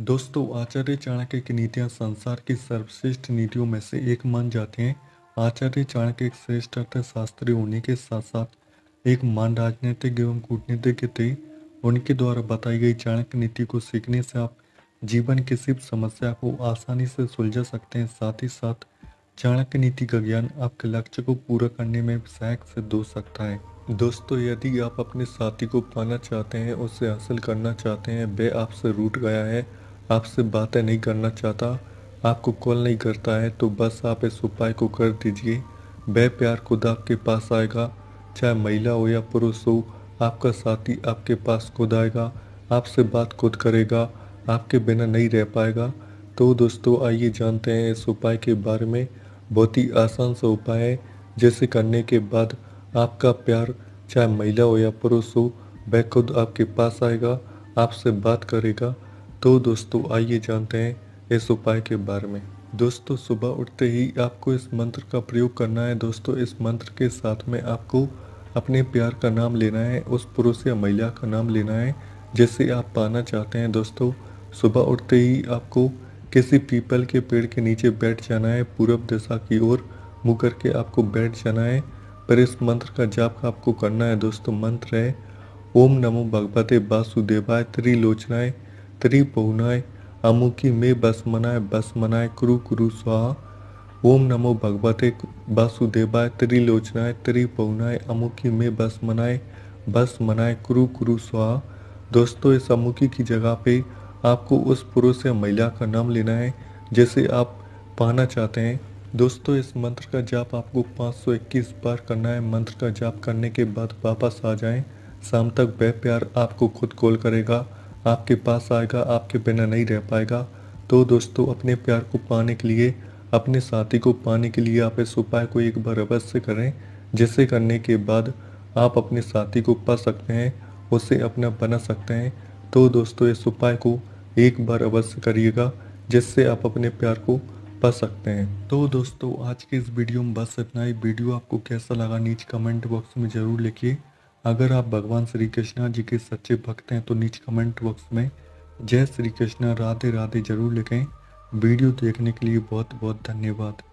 दोस्तों आचार्य चाणक्य की नीतियाँ संसार की सर्वश्रेष्ठ नीतियों में से एक मान जाते हैं आचार्य चाणक्य एक श्रेष्ठ अर्थशास्त्री होने के साथ साथ एक मान राजनीतिक एवं कूटनीतिज्ञ थे उनके द्वारा बताई गई चाणक्य नीति को सीखने से आप जीवन की सिर्फ समस्या को आसानी से सुलझा सकते हैं साथ ही साथ चाणक्य नीति का ज्ञान आपके लक्ष्य को पूरा करने में सहायक सिद्ध हो सकता है दोस्तों यदि आप अपने साथी को पाना चाहते हैं उसे हासिल करना चाहते हैं वे आपसे रूट गया है आपसे बातें नहीं करना चाहता आपको कॉल नहीं करता है तो बस आप इस उपाय को कर दीजिए वह प्यार खुद आपके पास आएगा चाहे महिला हो या पुरुष हो आपका साथी आपके पास खुद आएगा आपसे बात खुद करेगा आपके बिना नहीं रह पाएगा तो दोस्तों आइए जानते हैं इस उपाय के बारे में बहुत ही आसान सा उपाय है जिसे करने के बाद आपका प्यार चाहे महिला हो या पुरुष हो वह खुद आपके पास आएगा आपसे बात करेगा तो दोस्तों आइए जानते हैं इस उपाय के बारे में दोस्तों सुबह उठते ही आपको इस मंत्र का प्रयोग करना है दोस्तों इस मंत्र के साथ में आपको अपने प्यार का नाम लेना है उस पुरुष या महिला का नाम लेना है जिसे आप पाना चाहते हैं दोस्तों सुबह उठते ही आपको किसी पीपल के पेड़ के नीचे बैठ जाना है पूर्व दिशा की ओर मुँह करके आपको बैठ जाना है पर इस मंत्र का जाप आपको करना है दोस्तों मंत्र है ओम नमो भगवते वासुदेवाय त्रिलोचनाय त्रिपुवनाय अमुकी मे बस मनाय कुरु कुरु स्वाहा ओम नमो भगवते वासुदेवाय त्रिलोचनाय त्रिपौनाय अमुकी मे बस मनाय बस मनाय कुरु कुरु स्वाहा दोस्तों इस अमुकी की जगह पे आपको उस पुरुष या महिला का नाम लेना है जिसे आप पाना चाहते हैं दोस्तों इस मंत्र का जाप आपको 521 बार करना है मंत्र का जाप करने के बाद वापस आ जाएं शाम तक वह प्यार आपको खुद कॉल करेगा आपके पास आएगा आपके बिना नहीं रह पाएगा तो दोस्तों अपने प्यार को पाने के लिए अपने साथी को पाने के लिए आप इस उपाय को एक बार अवश्य करें जिसे करने के बाद आप अपने साथी को पा सकते हैं उसे अपना बना सकते हैं तो दोस्तों इस उपाय को एक बार अवश्य करिएगा जिससे आप अपने प्यार को पा सकते हैं तो दोस्तों आज के इस वीडियो में बस इतना ही वीडियो आपको कैसा लगा नीचे कमेंट बॉक्स में ज़रूर लिखिए अगर आप भगवान श्री कृष्णा जी के सच्चे भक्त हैं तो नीचे कमेंट बॉक्स में जय श्री कृष्णा राधे राधे जरूर लिखें वीडियो देखने के लिए बहुत बहुत धन्यवाद